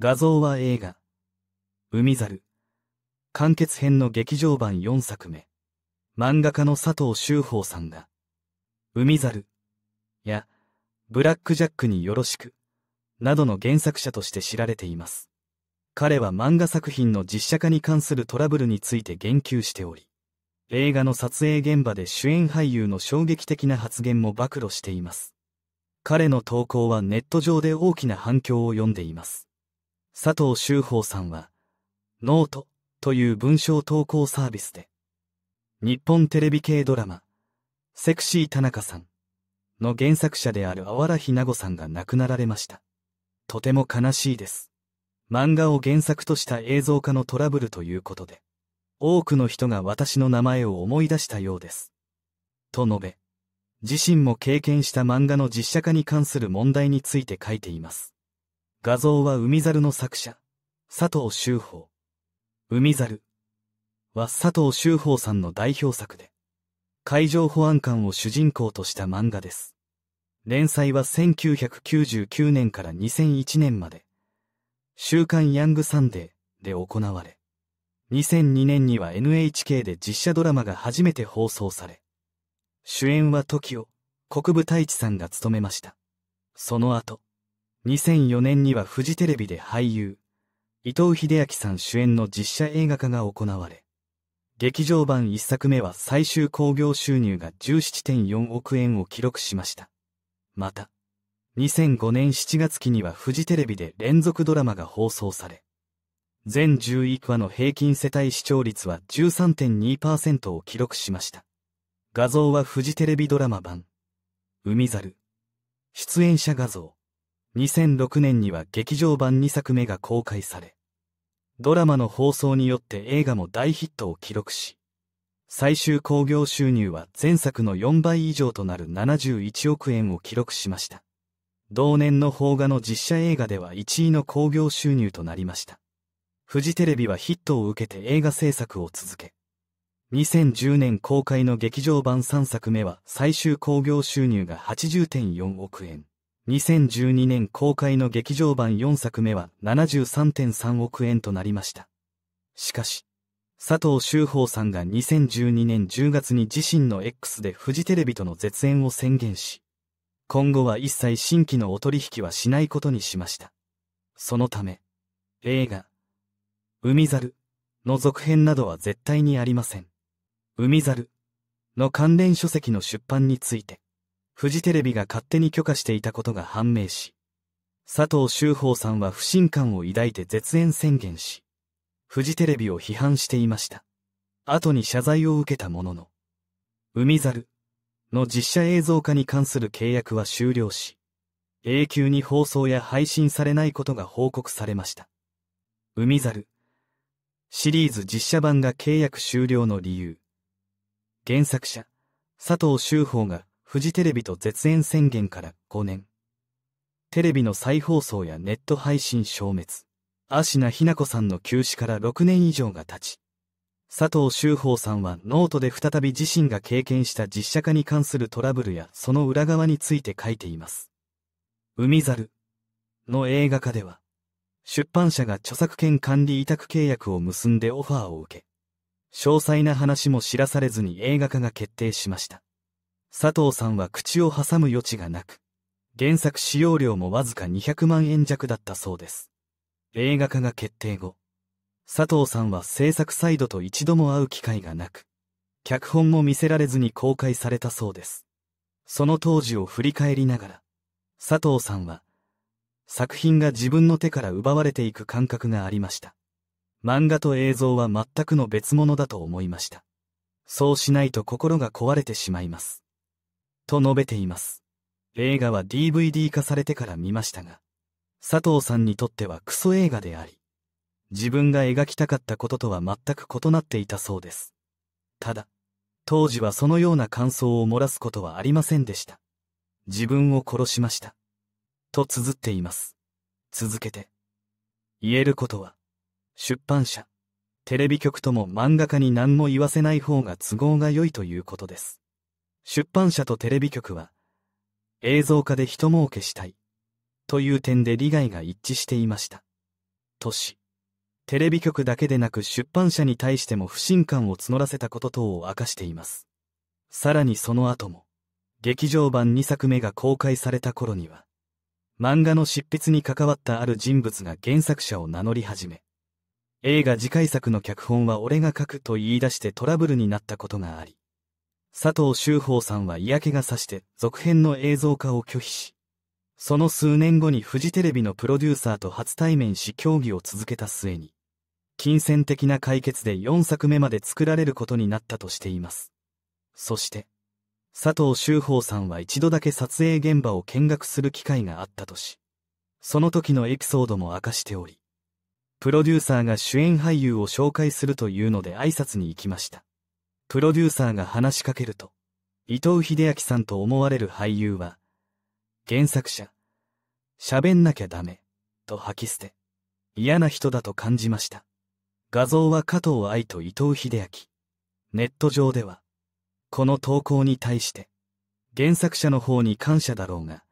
画像は映画、海猿、完結編の劇場版4作目、漫画家の佐藤修法さんが、海猿、や、ブラックジャックによろしく、などの原作者として知られています。彼は漫画作品の実写化に関するトラブルについて言及しており、映画の撮影現場で主演俳優の衝撃的な発言も暴露しています。彼の投稿はネット上で大きな反響を呼んでいます。佐藤修法さんは、ノートという文章投稿サービスで、日本テレビ系ドラマ、セクシー田中さんの原作者であるあわらひなごさんが亡くなられました。とても悲しいです。漫画を原作とした映像化のトラブルということで、多くの人が私の名前を思い出したようです。と述べ、自身も経験した漫画の実写化に関する問題について書いています。画像は海猿の作者、佐藤修法。海猿は佐藤修法さんの代表作で、海上保安官を主人公とした漫画です。連載は1999年から2001年まで、週刊ヤングサンデーで行われ、2002年には NHK で実写ドラマが初めて放送され、主演は tokio 国部太一さんが務めました。その後、2004年にはフジテレビで俳優、伊藤英明さん主演の実写映画化が行われ、劇場版一作目は最終興行収入が17.4億円を記録しました。また、2005年7月期にはフジテレビで連続ドラマが放送され、全11話の平均世帯視聴率は13.2%を記録しました。画像はフジテレビドラマ版、海猿、出演者画像、2006年には劇場版2作目が公開され、ドラマの放送によって映画も大ヒットを記録し、最終興行収入は前作の4倍以上となる71億円を記録しました。同年の邦画の実写映画では1位の興行収入となりました。フジテレビはヒットを受けて映画制作を続け、2010年公開の劇場版3作目は最終興行収入が80.4億円。2012年公開の劇場版4作目は73.3億円となりました。しかし、佐藤修法さんが2012年10月に自身の X でフジテレビとの絶縁を宣言し、今後は一切新規のお取引はしないことにしました。そのため、映画、海猿の続編などは絶対にありません。海猿の関連書籍の出版について、フジテレビが勝手に許可していたことが判明し、佐藤修法さんは不信感を抱いて絶縁宣言し、フジテレビを批判していました。後に謝罪を受けたものの、海猿の実写映像化に関する契約は終了し、永久に放送や配信されないことが報告されました。海猿シリーズ実写版が契約終了の理由。原作者、佐藤修法がフジテレビと絶縁宣言から5年。テレビの再放送やネット配信消滅。芦名日な子さんの休止から6年以上が経ち、佐藤修法さんはノートで再び自身が経験した実写化に関するトラブルやその裏側について書いています。海猿の映画化では、出版社が著作権管理委託契約を結んでオファーを受け、詳細な話も知らされずに映画化が決定しました。佐藤さんは口を挟む余地がなく、原作使用料もわずか200万円弱だったそうです。映画化が決定後、佐藤さんは制作サイドと一度も会う機会がなく、脚本も見せられずに公開されたそうです。その当時を振り返りながら、佐藤さんは、作品が自分の手から奪われていく感覚がありました。漫画と映像は全くの別物だと思いました。そうしないと心が壊れてしまいます。と述べています。映画は DVD 化されてから見ましたが、佐藤さんにとってはクソ映画であり、自分が描きたかったこととは全く異なっていたそうです。ただ、当時はそのような感想を漏らすことはありませんでした。自分を殺しました。と綴っています。続けて。言えることは、出版社、テレビ局とも漫画家に何も言わせない方が都合が良いということです。出版社とテレビ局は、映像化で人儲けしたい、という点で利害が一致していました。都市、テレビ局だけでなく出版社に対しても不信感を募らせたこと等を明かしています。さらにその後も、劇場版2作目が公開された頃には、漫画の執筆に関わったある人物が原作者を名乗り始め、映画次回作の脚本は俺が書くと言い出してトラブルになったことがあり、佐藤修法さんは嫌気がさして続編の映像化を拒否し、その数年後にフジテレビのプロデューサーと初対面し協議を続けた末に、金銭的な解決で4作目まで作られることになったとしています。そして、佐藤修法さんは一度だけ撮影現場を見学する機会があったとし、その時のエピソードも明かしており、プロデューサーが主演俳優を紹介するというので挨拶に行きました。プロデューサーが話しかけると、伊藤秀明さんと思われる俳優は、原作者、喋んなきゃダメ、と吐き捨て、嫌な人だと感じました。画像は加藤愛と伊藤秀明。ネット上では、この投稿に対して、原作者の方に感謝だろうが、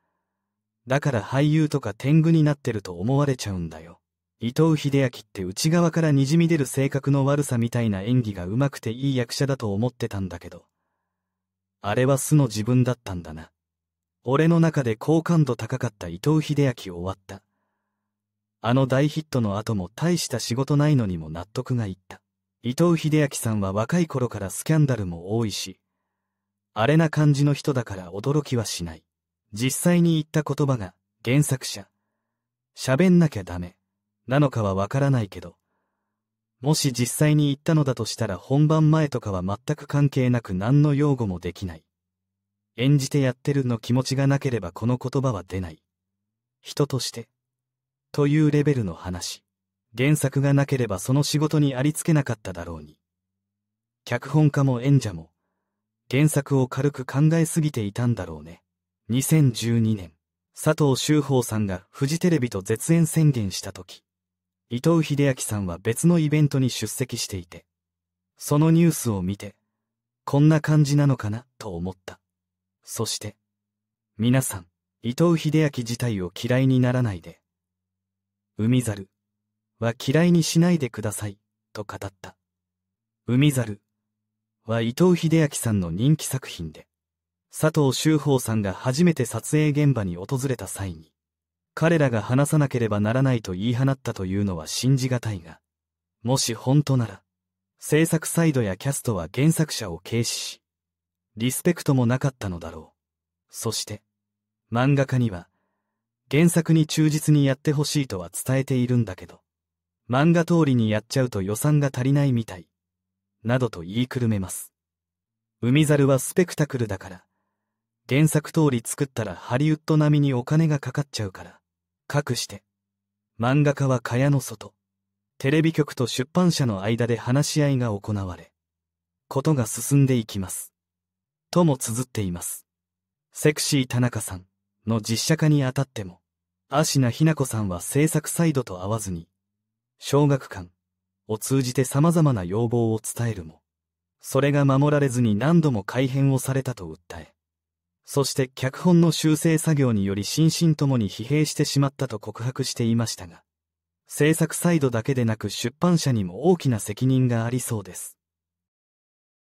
だから俳優とか天狗になってると思われちゃうんだよ。伊藤英明って内側からにじみ出る性格の悪さみたいな演技が上手くていい役者だと思ってたんだけど。あれは素の自分だったんだな。俺の中で好感度高かった伊藤英明を終わった。あの大ヒットの後も大した仕事ないのにも納得がいった。伊藤英明さんは若い頃からスキャンダルも多いし、あれな感じの人だから驚きはしない。実際に言った言葉が原作者。喋んなきゃダメ。なのかはわからないけど、もし実際に行ったのだとしたら本番前とかは全く関係なく何の用語もできない。演じてやってるの気持ちがなければこの言葉は出ない。人として。というレベルの話。原作がなければその仕事にありつけなかっただろうに。脚本家も演者も、原作を軽く考えすぎていたんだろうね。2012年、佐藤修法さんがフジテレビと絶縁宣言した時。伊藤英明さんは別のイベントに出席していて、そのニュースを見て、こんな感じなのかなと思った。そして、皆さん、伊藤英明自体を嫌いにならないで、海猿は嫌いにしないでくださいと語った。海猿は伊藤英明さんの人気作品で、佐藤修法さんが初めて撮影現場に訪れた際に、彼らが話さなければならないと言い放ったというのは信じがたいが、もし本当なら、制作サイドやキャストは原作者を軽視し、リスペクトもなかったのだろう。そして、漫画家には、原作に忠実にやってほしいとは伝えているんだけど、漫画通りにやっちゃうと予算が足りないみたい、などと言いくるめます。海猿はスペクタクルだから、原作通り作ったらハリウッド並みにお金がかかっちゃうから、かくして、漫画家は蚊帳の外、テレビ局と出版社の間で話し合いが行われ、ことが進んでいきます。とも綴っています。セクシー田中さんの実写化にあたっても、芦名ひな子さんは制作サイドと会わずに、小学館を通じて様々な要望を伝えるも、それが守られずに何度も改変をされたと訴え、そして脚本の修正作業により心身ともに疲弊してしまったと告白していましたが、制作サイドだけでなく出版社にも大きな責任がありそうです。